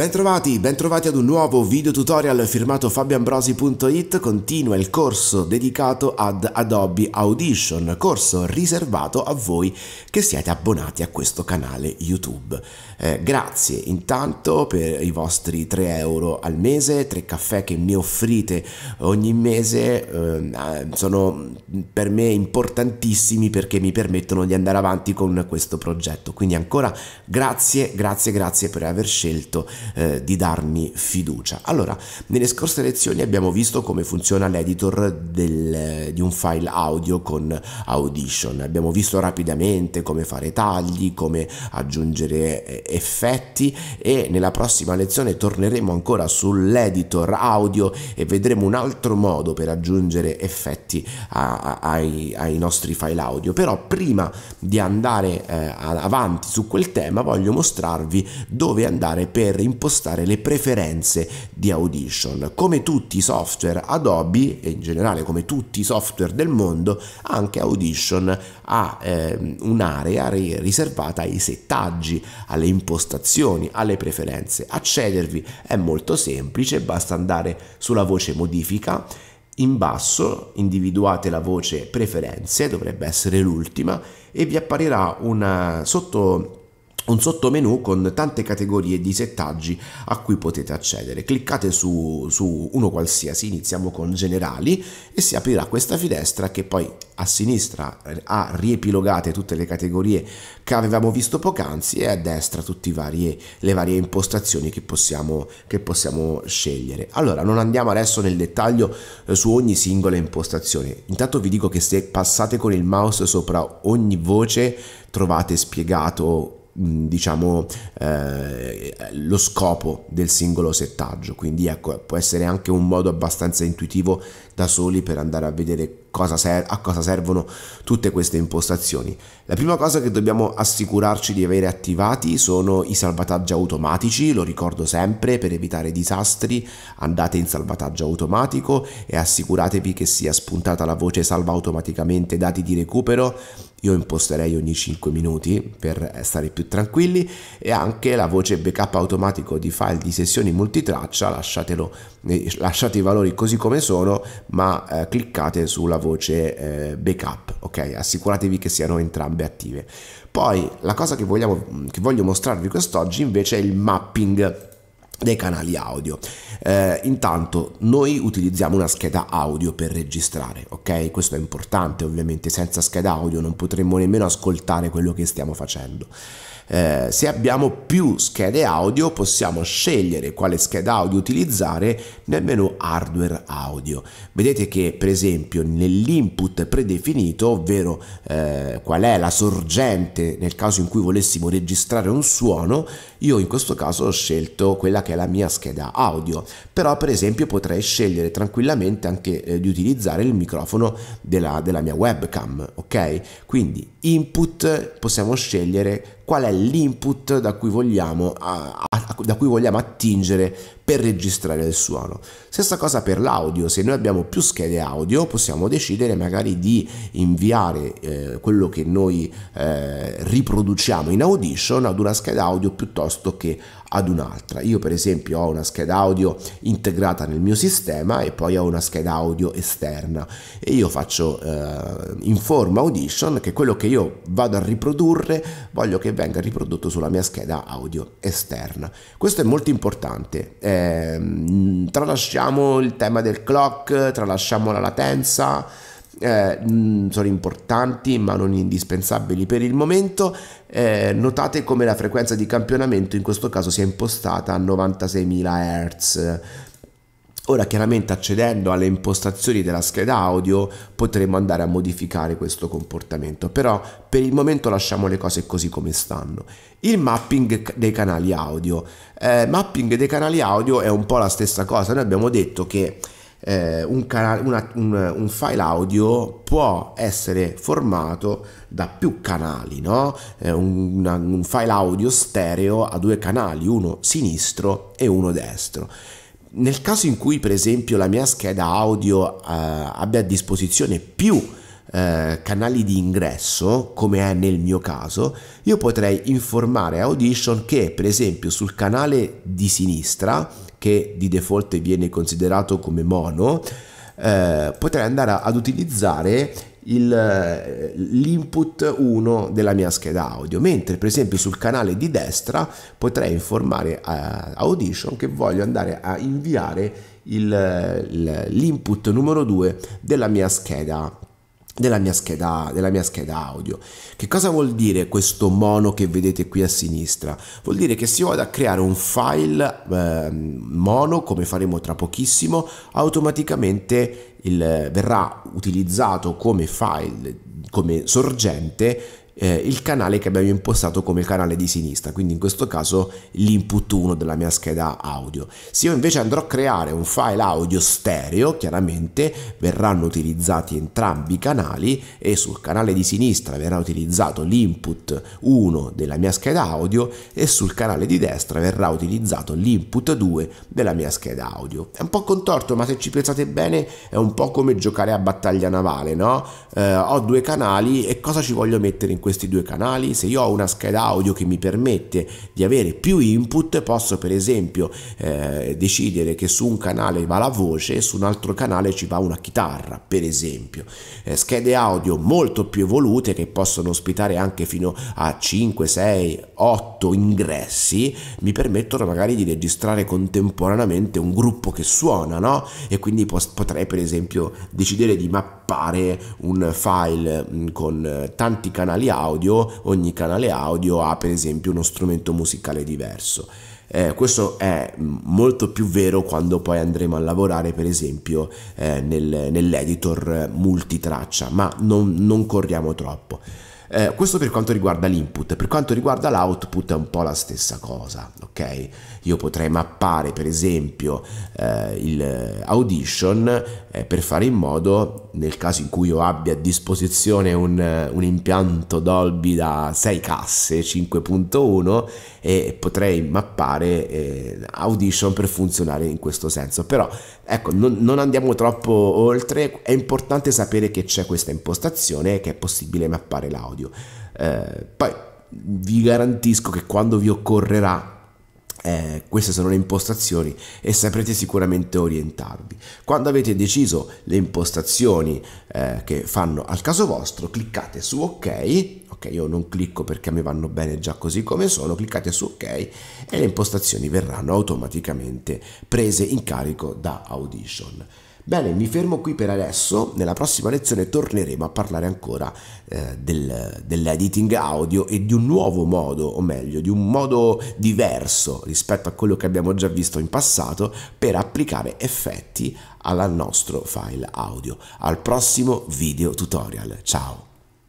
Bentrovati, bentrovati ad un nuovo video tutorial firmato fabioambrosi.it continua il corso dedicato ad Adobe Audition, corso riservato a voi che siete abbonati a questo canale YouTube. Eh, grazie intanto per i vostri 3 euro al mese, 3 caffè che mi offrite ogni mese, ehm, eh, sono per me importantissimi perché mi permettono di andare avanti con questo progetto. Quindi ancora grazie, grazie, grazie per aver scelto eh, di darmi fiducia. Allora, nelle scorse lezioni abbiamo visto come funziona l'editor del, eh, di un file audio con Audition, abbiamo visto rapidamente come fare tagli, come aggiungere eh, effetti e nella prossima lezione torneremo ancora sull'editor audio e vedremo un altro modo per aggiungere effetti a, a, ai, ai, nostri file audio. Però prima di andare eh, avanti su quel tema voglio mostrarvi dove andare per imparare impostare le preferenze di Audition. Come tutti i software Adobe e in generale come tutti i software del mondo, anche Audition ha eh, un'area riservata ai settaggi, alle impostazioni, alle preferenze. Accedervi è molto semplice, basta andare sulla voce modifica in basso individuate la voce preferenze, dovrebbe essere l'ultima, e vi apparirà una sotto un sottomenu con tante categorie di settaggi a cui potete accedere. Cliccate su, su, uno qualsiasi, iniziamo con generali e si aprirà questa finestra che poi a sinistra eh, ha riepilogate tutte le categorie che avevamo visto poc'anzi e a destra tutte varie, le varie impostazioni che possiamo, che possiamo scegliere. Allora non andiamo adesso nel dettaglio eh, su ogni singola impostazione, intanto vi dico che se passate con il mouse sopra ogni voce trovate spiegato diciamo eh, lo scopo del singolo settaggio quindi ecco può essere anche un modo abbastanza intuitivo da soli per andare a vedere cosa ser- a cosa servono tutte queste impostazioni. La prima cosa che dobbiamo assicurarci di avere attivati sono i salvataggi automatici, lo ricordo sempre per evitare disastri, andate in salvataggio automatico e assicuratevi che sia spuntata la voce salva automaticamente dati di recupero io imposterei ogni 5 minuti per stare più tranquilli e anche la voce backup automatico di file di sessioni multitraccia lasciatelo, eh, lasciate i valori così come sono ma eh, cliccate sulla voce eh, backup, ok? Assicuratevi che siano entrambe attive. Poi la cosa che, vogliamo, che voglio mostrarvi quest'oggi invece è il mapping dei canali audio. Eh, intanto noi utilizziamo una scheda audio per registrare, ok? Questo è importante, ovviamente senza scheda audio non potremmo nemmeno ascoltare quello che stiamo facendo. Eh, se abbiamo più schede audio possiamo scegliere quale scheda audio utilizzare nel menu hardware audio. Vedete che per esempio nell'input predefinito, ovvero eh, qual è la sorgente nel caso in cui volessimo registrare un suono, io in questo caso ho scelto quella che che è la mia scheda audio, però per esempio potrei scegliere tranquillamente anche eh, di utilizzare il microfono della, della mia webcam, ok? Quindi input possiamo scegliere qual è l'input da cui vogliamo, a, a, da cui vogliamo attingere per registrare il suono. Stessa cosa per l'audio, se noi abbiamo più schede audio possiamo decidere magari di inviare eh, quello che noi eh, riproduciamo in audition ad una scheda audio piuttosto che ad un'altra. Io per esempio ho una scheda audio integrata nel mio sistema e poi ho una scheda audio esterna e io faccio eh, in forma audition che quello che io vado a riprodurre voglio che venga riprodotto sulla mia scheda audio esterna. Questo è molto importante. Eh, tralasciamo il tema del clock, tralasciamo la latenza eh, mm, sono importanti ma non indispensabili per il momento. Eh, notate come la frequenza di campionamento in questo caso si è impostata a 96.000 Hz. Ora chiaramente accedendo alle impostazioni della scheda audio potremo andare a modificare questo comportamento, però per il momento lasciamo le cose così come stanno. Il mapping dei canali audio. Eh, mapping dei canali audio è un po' la stessa cosa, noi abbiamo detto che eh, un, canale, una, un, un, file audio può essere formato da più canali, no? eh, un, una, un file audio stereo ha due canali, uno sinistro e uno destro. Nel caso in cui per esempio la mia scheda audio eh, abbia a disposizione più eh, canali di ingresso, come è nel mio caso, io potrei informare Audition che per esempio sul canale di sinistra, che di default viene considerato come mono, eh, potrei andare ad utilizzare il, eh, l'input 1 della mia scheda audio, mentre per esempio sul canale di destra potrei informare a eh, Audition che voglio andare a inviare il, l'input numero 2 della mia scheda della mia, scheda, della mia scheda audio. Che cosa vuol dire questo mono che vedete qui a sinistra? Vuol dire che se io vado a creare un file eh, mono, come faremo tra pochissimo, automaticamente il, verrà utilizzato come file, come sorgente eh, il canale che abbiamo impostato come canale di sinistra, quindi in questo caso l'input 1 della mia scheda audio. Se io invece andrò a creare un file audio stereo, chiaramente verranno utilizzati entrambi i canali e sul canale di sinistra verrà utilizzato l'input 1 della mia scheda audio e sul canale di destra verrà utilizzato l'input 2 della mia scheda audio. È un po' contorto, ma se ci pensate bene è un po' come giocare a battaglia navale, no? Eh, ho due canali e cosa ci voglio mettere in questo questi due canali, se io ho una scheda audio che mi permette di avere più input, posso per esempio eh, decidere che su un canale va la voce e su un altro canale ci va una chitarra, per esempio. Eh, schede audio molto più evolute che possono ospitare anche fino a 5, 6, 8 ingressi, mi permettono magari di registrare contemporaneamente un gruppo che suona, no? E quindi potrei per esempio decidere di mappare un file mm, con eh, tanti canali audio, ogni canale audio ha per esempio uno strumento musicale diverso. Eh, questo è mm, molto più vero quando poi andremo a lavorare per esempio eh, nel, nell'editor multitraccia, ma non, non corriamo troppo. Eh, questo per quanto riguarda l'input, per quanto riguarda l'output è un po' la stessa cosa, ok? Io potrei mappare per esempio eh, il eh, Audition eh, per fare in modo, nel caso in cui io abbia a disposizione un, eh, un impianto Dolby da 6 casse 5.1 e potrei mappare eh, Audition per funzionare in questo senso. Però ecco, non, non andiamo troppo oltre, è importante sapere che c'è questa impostazione che è possibile mappare l'audio. Eh, poi vi garantisco che quando vi occorrerà eh, queste sono le impostazioni e saprete sicuramente orientarvi. Quando avete deciso le impostazioni eh, che fanno al caso vostro, cliccate su ok. Ok, io non clicco perché a me vanno bene già così come sono, cliccate su ok e le impostazioni verranno automaticamente prese in carico da Audition. Bene, mi fermo qui per adesso, nella prossima lezione torneremo a parlare ancora eh, del, dell'editing audio e di un nuovo modo, o meglio, di un modo diverso rispetto a quello che abbiamo già visto in passato per applicare effetti al nostro file audio. Al prossimo video tutorial, ciao!